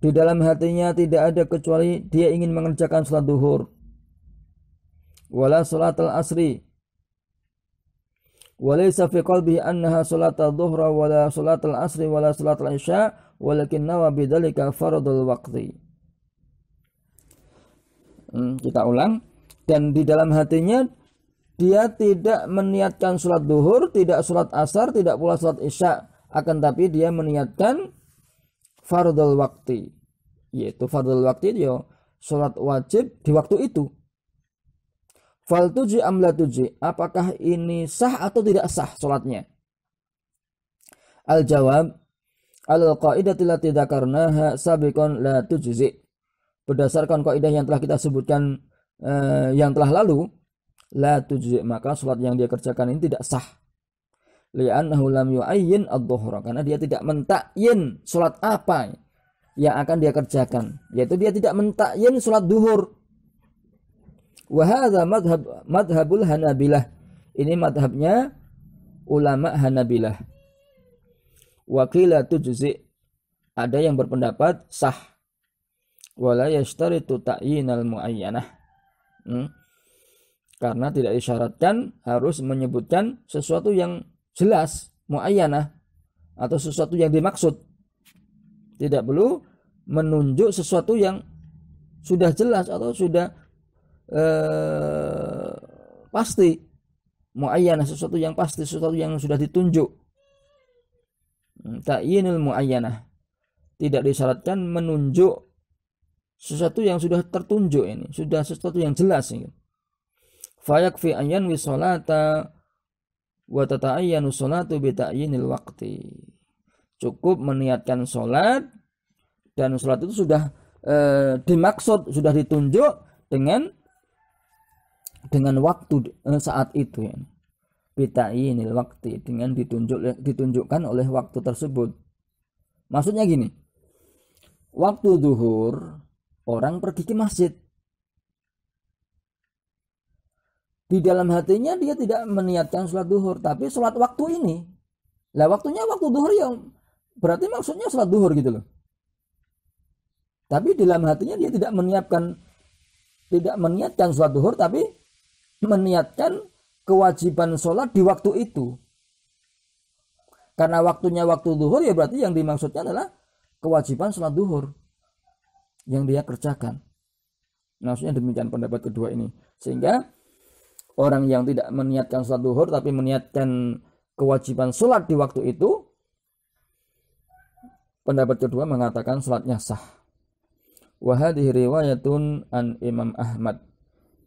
Di dalam hatinya tidak ada kecuali dia ingin mengerjakan sholat duhur. Wala sholat al-asri. Walaysa fi qalbihi annaha sholat al-duhra wala sholat al-asri wala sholat al-isya. Walakin nawa bidalika faradul waqti Hmm, kita ulang. Dan di dalam hatinya dia tidak meniatkan sholat duhur, tidak sholat asar, tidak pula sholat isya. Akan tapi dia meniatkan fardul waktu. Yaitu fardul waktu yo sholat wajib di waktu itu. Fal tuji amla tuji. Apakah ini sah atau tidak sah sholatnya? Al jawab al qaidatilati dzakarnaha sabiqan la tujizik berdasarkan kaidah yang telah kita sebutkan eh, yang telah lalu la tujzi maka salat yang dia kerjakan ini tidak sah li'annahu lam yu'ayyin ad karena dia tidak mentakyin salat apa yang akan dia kerjakan yaitu dia tidak mentakyin salat duhur wa hadza madhab madhabul hanabilah ini madhabnya ulama hanabilah qila tujzi ada yang berpendapat sah wala yashtaritu ta'yinal muayyanah hmm? karena tidak disyaratkan harus menyebutkan sesuatu yang jelas muayyanah atau sesuatu yang dimaksud tidak perlu menunjuk sesuatu yang sudah jelas atau sudah eh, pasti muayyanah sesuatu yang pasti sesuatu yang sudah ditunjuk hmm, ta'yinul muayyanah tidak disyaratkan menunjuk sesuatu yang sudah tertunjuk ini sudah sesuatu yang jelas ini fi ayyan wi salata wa tata'ayyanu salatu bi ta'yinil waqti cukup meniatkan salat dan salat itu sudah e, dimaksud sudah ditunjuk dengan dengan waktu e, saat itu ya bi ta'yinil waqti dengan ditunjuk ditunjukkan oleh waktu tersebut maksudnya gini waktu duhur orang pergi ke masjid. Di dalam hatinya dia tidak meniatkan sholat duhur, tapi sholat waktu ini. Lah waktunya waktu duhur ya berarti maksudnya sholat duhur gitu loh. Tapi di dalam hatinya dia tidak meniatkan tidak meniatkan sholat duhur, tapi meniatkan kewajiban sholat di waktu itu. Karena waktunya waktu duhur ya berarti yang dimaksudnya adalah kewajiban sholat duhur yang dia kerjakan. Maksudnya demikian pendapat kedua ini. Sehingga orang yang tidak meniatkan sholat duhur tapi meniatkan kewajiban sholat di waktu itu, pendapat kedua mengatakan sholatnya sah. Wahadih riwayatun an Imam Ahmad.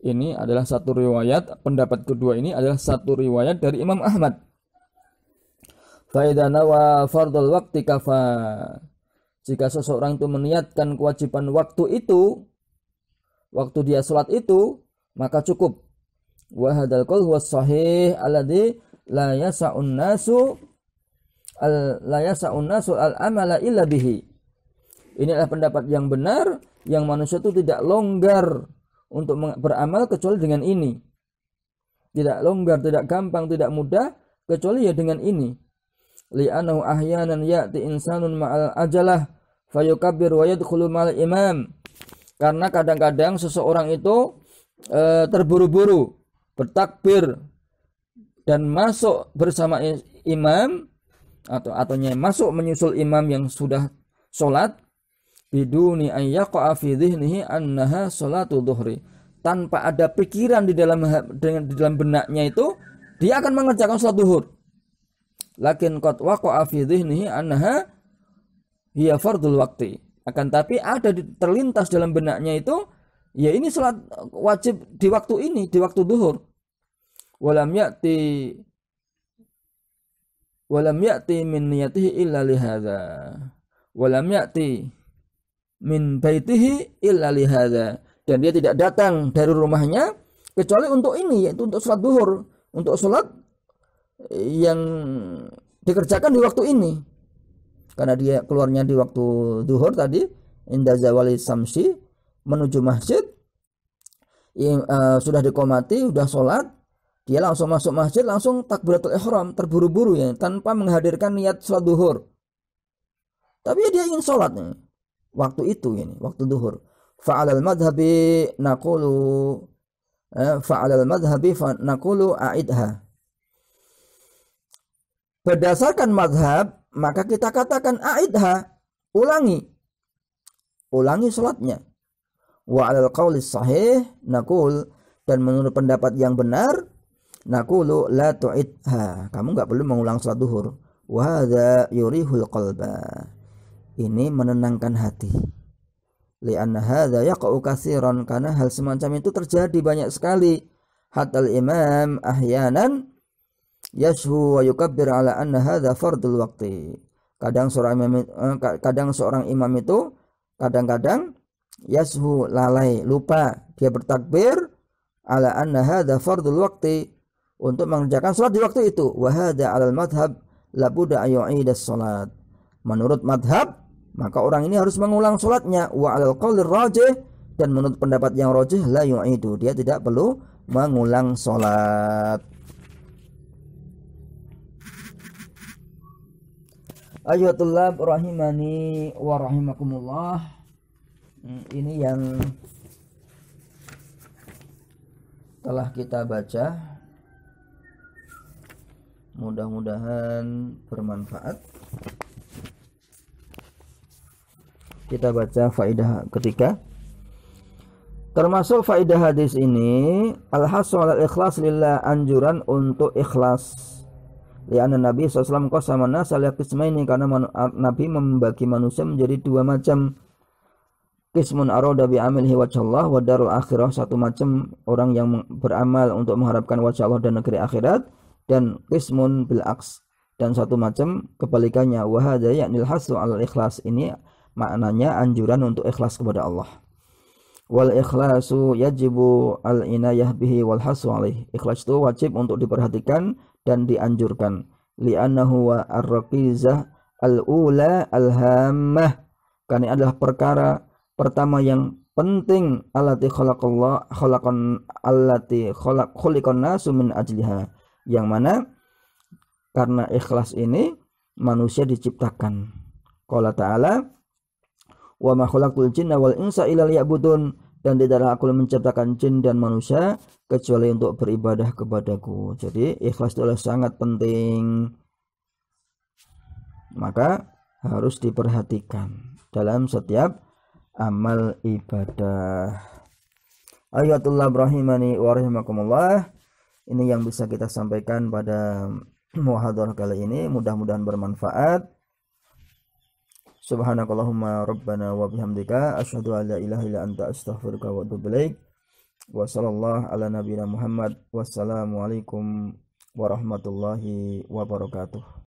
Ini adalah satu riwayat, pendapat kedua ini adalah satu riwayat dari Imam Ahmad. Faidah nawa fardul waktu kafa jika seseorang itu meniatkan kewajiban waktu itu, waktu dia sholat itu, maka cukup. Wahadal kol huwa sahih aladhi la yasa'un nasu al la yasa'un nasu al amala illa bihi. Ini adalah pendapat yang benar yang manusia itu tidak longgar untuk beramal kecuali dengan ini. Tidak longgar, tidak gampang, tidak mudah kecuali ya dengan ini. Li'anahu ahyanan ya'ti insanun ma'al ajalah fayukabir wa yadkhulu imam karena kadang-kadang seseorang itu e, terburu-buru bertakbir dan masuk bersama imam atau ataunya masuk menyusul imam yang sudah sholat biduni ayyaqa fi dhihnihi annaha salatu dhuhri tanpa ada pikiran di dalam dengan di dalam benaknya itu dia akan mengerjakan sholat duhur lakin qad waqa fi dhihnihi annaha hiya fardul waktu akan tapi ada di, terlintas dalam benaknya itu ya ini sholat wajib di waktu ini di waktu duhur walam ya'ti walam ya'ti min niyatihi illa lihada walam ya'ti min baitihi illa lihada dan dia tidak datang dari rumahnya kecuali untuk ini yaitu untuk sholat duhur untuk sholat yang dikerjakan di waktu ini karena dia keluarnya di waktu duhur tadi inda zawali samsi menuju masjid eh, sudah dikomati sudah sholat dia langsung masuk masjid langsung takbiratul ihram terburu-buru ya tanpa menghadirkan niat sholat duhur tapi dia ingin sholat nih waktu itu ini waktu duhur fa'alal madhabi Nakulu, eh, fa'alal madhabi Nakulu a'idha berdasarkan madhab maka kita katakan aidha ulangi ulangi sholatnya wa alal qawli sahih nakul dan menurut pendapat yang benar nakulu la tu'idha kamu nggak perlu mengulang sholat duhur wahada yurihul qalba ini menenangkan hati li'anna hadha yaqa'u kasiran karena hal semacam itu terjadi banyak sekali hatal imam ahyanan yashu wa yukabbir ala anna hadha fardul waqti. Kadang seorang imam, eh, kadang seorang imam itu kadang-kadang yashu lalai, lupa dia bertakbir ala anna hadha fardul waqti untuk mengerjakan salat di waktu itu. Wa hadza 'alal madhab labuda ayu'idas salat. Menurut madhab maka orang ini harus mengulang salatnya wa 'alal qaulir rajih dan menurut pendapat yang rajih, la yu'idu dia tidak perlu mengulang salat Ayuh rahimani wa rahimakumullah. Hmm, ini yang telah kita baca. Mudah-mudahan bermanfaat. Kita baca faidah ketika Termasuk faidah hadis ini al-hasu al ikhlas lillah anjuran untuk ikhlas anna Nabi SAW qasama nas ala ini karena Nabi membagi manusia menjadi dua macam. Kismun aroda bi amilhi wajallah wa darul akhirah satu macam orang yang beramal untuk mengharapkan wajah Allah dan negeri akhirat dan kismun bil aks dan satu macam kebalikannya wahada yakni yaknil hasu al ikhlas ini maknanya anjuran untuk ikhlas kepada Allah wal ikhlasu yajibu al inayah bihi wal hasu alih ikhlas itu wajib untuk diperhatikan dan dianjurkan li'annahu wa arqizah al-ula al-hammah karena adalah perkara pertama yang penting allati khalaqallah khalaqan allati khalaq khuliqan nasu min ajliha yang mana karena ikhlas ini manusia diciptakan qala ta'ala wa ma khalaqul jinna wal insa illa liya'budun dan tidaklah aku menciptakan jin dan manusia kecuali untuk beribadah kepadaku. Jadi ikhlas itu adalah sangat penting. Maka harus diperhatikan dalam setiap amal ibadah. Ayatullah Ibrahimani wa rahimakumullah. Ini yang bisa kita sampaikan pada *clears throat* muhadhar kali ini. Mudah-mudahan bermanfaat. Subhanakallahumma rabbana wa bihamdika asyhadu an la ilaha illa anta astaghfiruka wa atubu ilaik. Wa sallallahu ala nabiyyina Muhammad. Wassalamualaikum warahmatullahi wabarakatuh.